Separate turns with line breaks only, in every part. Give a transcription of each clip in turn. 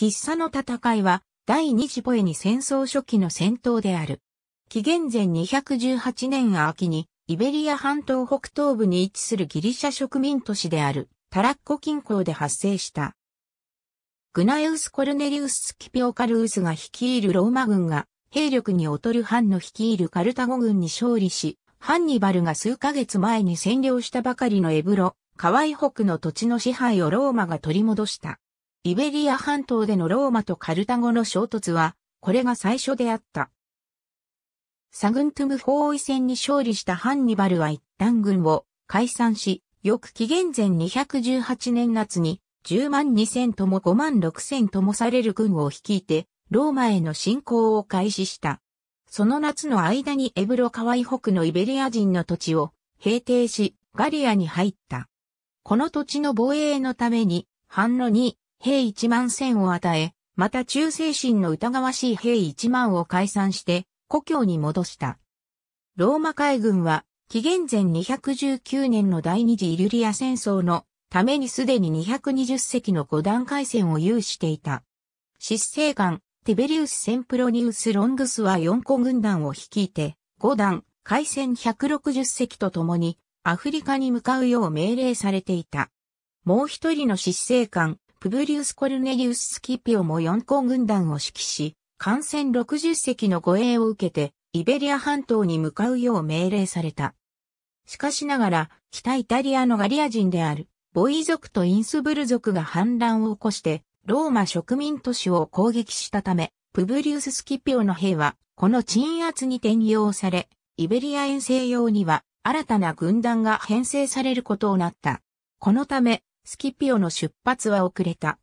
喫茶の戦いは、第二次ポエニ戦争初期の戦闘である。紀元前218年秋に、イベリア半島北東部に位置するギリシャ植民都市である、タラッコ近郊で発生した。グナエウス・コルネリウス・スキピオ・カルウスが率いるローマ軍が、兵力に劣る藩の率いるカルタゴ軍に勝利し、ハンニバルが数ヶ月前に占領したばかりのエブロ、河合北の土地の支配をローマが取り戻した。イベリア半島でのローマとカルタゴの衝突は、これが最初であった。サグントゥム包囲戦に勝利したハンニバルは一旦軍を解散し、翌紀元前218年夏に10万2000とも5万6000ともされる軍を率いて、ローマへの侵攻を開始した。その夏の間にエブロ川イ北のイベリア人の土地を平定し、ガリアに入った。この土地の防衛のために、反の2、兵一万千を与え、また忠誠心の疑わしい兵一万を解散して、故郷に戻した。ローマ海軍は、紀元前219年の第二次イルリア戦争のためにすでに220隻の五段海戦を有していた。失政官、ティベリウス・センプロニウス・ロングスは4個軍団を率いて、五段、海戦160隻と共に、アフリカに向かうよう命令されていた。もう一人の失政官、プブリウス・コルネリウス・スキピオも4皇軍団を指揮し、艦船60隻の護衛を受けて、イベリア半島に向かうよう命令された。しかしながら、北イタリアのガリア人である、ボイ族とインスブル族が反乱を起こして、ローマ植民都市を攻撃したため、プブリウス・スキピオの兵は、この鎮圧に転用され、イベリア遠征用には、新たな軍団が編成されることになった。このため、スキピオの出発は遅れた。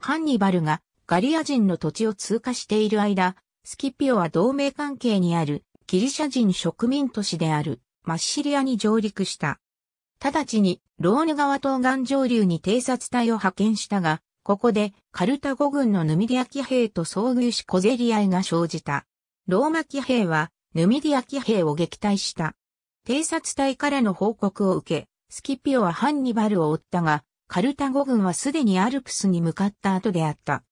ハンニバルがガリア人の土地を通過している間、スキピオは同盟関係にあるギリシャ人植民都市であるマッシリアに上陸した。直ちにローヌ川東岸上流に偵察隊を派遣したが、ここでカルタゴ軍のヌミディア騎兵と遭遇し小競り合いが生じた。ローマ騎兵はヌミディア騎兵を撃退した。偵察隊からの報告を受け、スキピオはハンニバルを追ったが、カルタゴ軍はすでにアルプスに向かった後であった。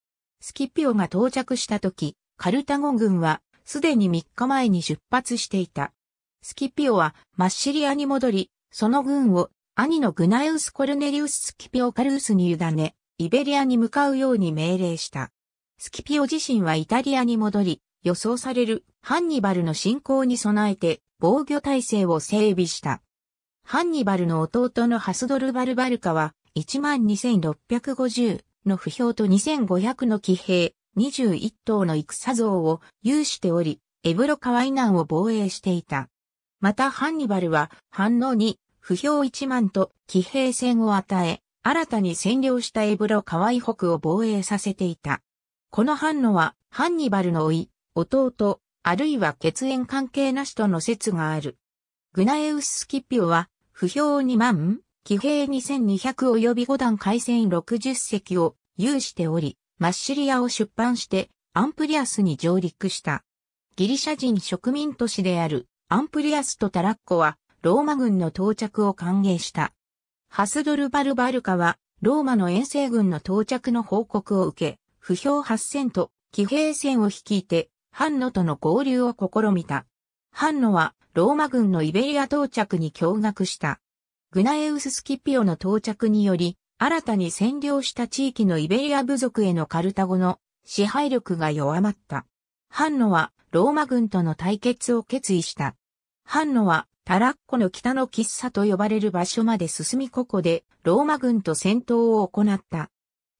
スキピオが到着した時、カルタゴ軍はすでに3日前に出発していた。スキピオはマッシリアに戻り、その軍を兄のグナウス・コルネリウス・スキピオ・カルースに委ね、イベリアに向かうように命令した。スキピオ自身はイタリアに戻り、予想されるハンニバルの侵攻に備えて防御体制を整備した。ハンニバルの弟のハスドル・バルバルカは12650の不評と2500の騎兵21頭の戦像を有しており、エブロカイナンを防衛していた。またハンニバルは反応に不評1万と騎兵戦を与え、新たに占領したエブロカワイ北を防衛させていた。この反応はハンニバルの甥、弟、あるいは血縁関係なしとの説がある。グナエウス・スキピオは、不評2万騎兵2200及び5段海戦60隻を有しており、マッシリアを出版してアンプリアスに上陸した。ギリシャ人植民都市であるアンプリアスとタラッコはローマ軍の到着を歓迎した。ハスドルバルバルカはローマの遠征軍の到着の報告を受け、不評8000と騎兵戦を率いてハンノとの合流を試みた。ハンノはローマ軍のイベリア到着に驚愕した。グナエウス・スキピオの到着により、新たに占領した地域のイベリア部族へのカルタゴの支配力が弱まった。ハンノはローマ軍との対決を決意した。ハンノはタラッコの北の喫茶と呼ばれる場所まで進みここでローマ軍と戦闘を行った。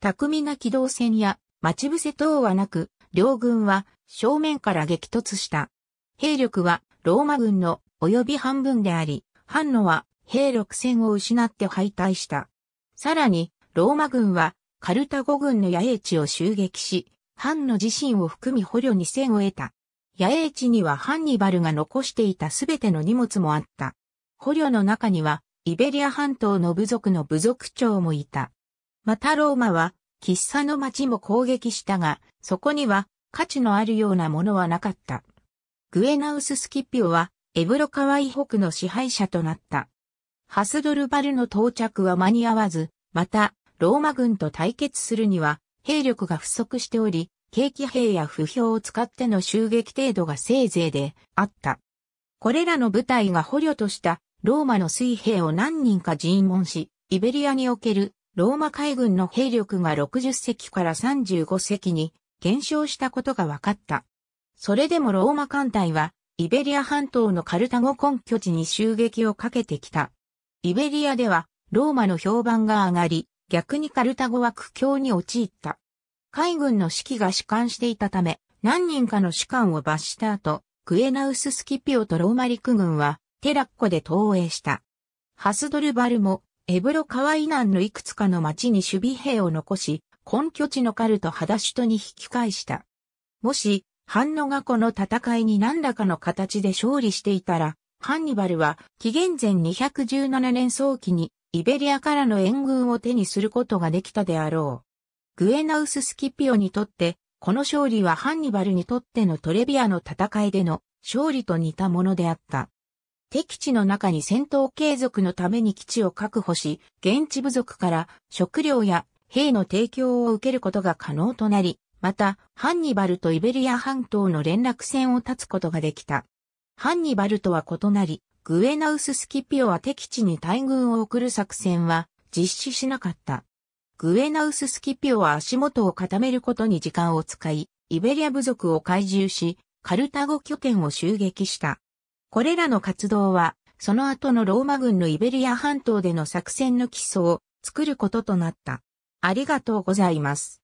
巧みな機動戦や待ち伏せ等はなく、両軍は正面から激突した。兵力はローマ軍の及び半分であり、ハンノは兵6戦を失って敗退した。さらに、ローマ軍は、カルタゴ軍の野営地を襲撃し、藩の自身を含み捕虜に戦を得た。野営地にはハンニバルが残していたすべての荷物もあった。捕虜の中には、イベリア半島の部族の部族長もいた。またローマは、喫茶の町も攻撃したが、そこには価値のあるようなものはなかった。グエナウス・スキピオは、エブロ川以北の支配者となった。ハスドルバルの到着は間に合わず、また、ローマ軍と対決するには、兵力が不足しており、景気兵や不評を使っての襲撃程度がせいぜいであった。これらの部隊が捕虜としたローマの水兵を何人か尋問し、イベリアにおけるローマ海軍の兵力が60隻から35隻に減少したことが分かった。それでもローマ艦隊はイベリア半島のカルタゴ根拠地に襲撃をかけてきた。イベリアではローマの評判が上がり、逆にカルタゴは苦境に陥った。海軍の指揮が主観していたため、何人かの主観を罰した後、クエナウス・スキピオとローマ陸軍はテラッコで投影した。ハスドルバルもエブロ川以南のいくつかの町に守備兵を残し、根拠地のカルト・ハダシュトに引き返した。もし、ハンノガこの戦いに何らかの形で勝利していたら、ハンニバルは紀元前217年早期にイベリアからの援軍を手にすることができたであろう。グエナウス・スキピオにとって、この勝利はハンニバルにとってのトレビアの戦いでの勝利と似たものであった。敵地の中に戦闘継続のために基地を確保し、現地部族から食料や兵の提供を受けることが可能となり、また、ハンニバルとイベリア半島の連絡線を立つことができた。ハンニバルとは異なり、グエナウス・スキピオは敵地に大軍を送る作戦は実施しなかった。グエナウス・スキピオは足元を固めることに時間を使い、イベリア部族を懐柔し、カルタゴ拠点を襲撃した。これらの活動は、その後のローマ軍のイベリア半島での作戦の基礎を作ることとなった。ありがとうございます。